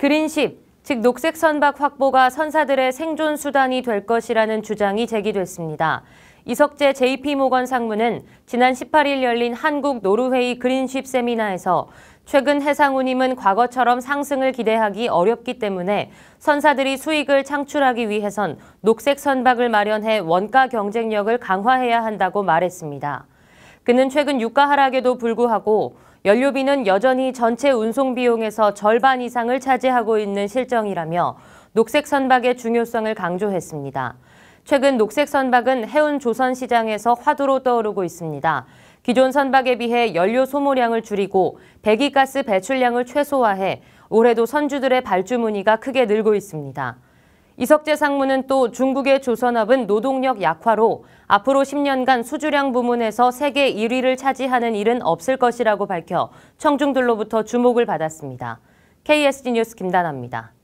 그린십, 즉 녹색 선박 확보가 선사들의 생존 수단이 될 것이라는 주장이 제기됐습니다. 이석재 JP모건 상무는 지난 18일 열린 한국 노르웨이 그린쉽 세미나에서 최근 해상 운임은 과거처럼 상승을 기대하기 어렵기 때문에 선사들이 수익을 창출하기 위해선 녹색 선박을 마련해 원가 경쟁력을 강화해야 한다고 말했습니다. 그는 최근 유가 하락에도 불구하고 연료비는 여전히 전체 운송 비용에서 절반 이상을 차지하고 있는 실정이라며 녹색 선박의 중요성을 강조했습니다. 최근 녹색 선박은 해운 조선시장에서 화두로 떠오르고 있습니다. 기존 선박에 비해 연료 소모량을 줄이고 배기가스 배출량을 최소화해 올해도 선주들의 발주문의가 크게 늘고 있습니다. 이석재 상무는 또 중국의 조선업은 노동력 약화로 앞으로 10년간 수주량 부문에서 세계 1위를 차지하는 일은 없을 것이라고 밝혀 청중들로부터 주목을 받았습니다. KSD 뉴스 김다나입니다.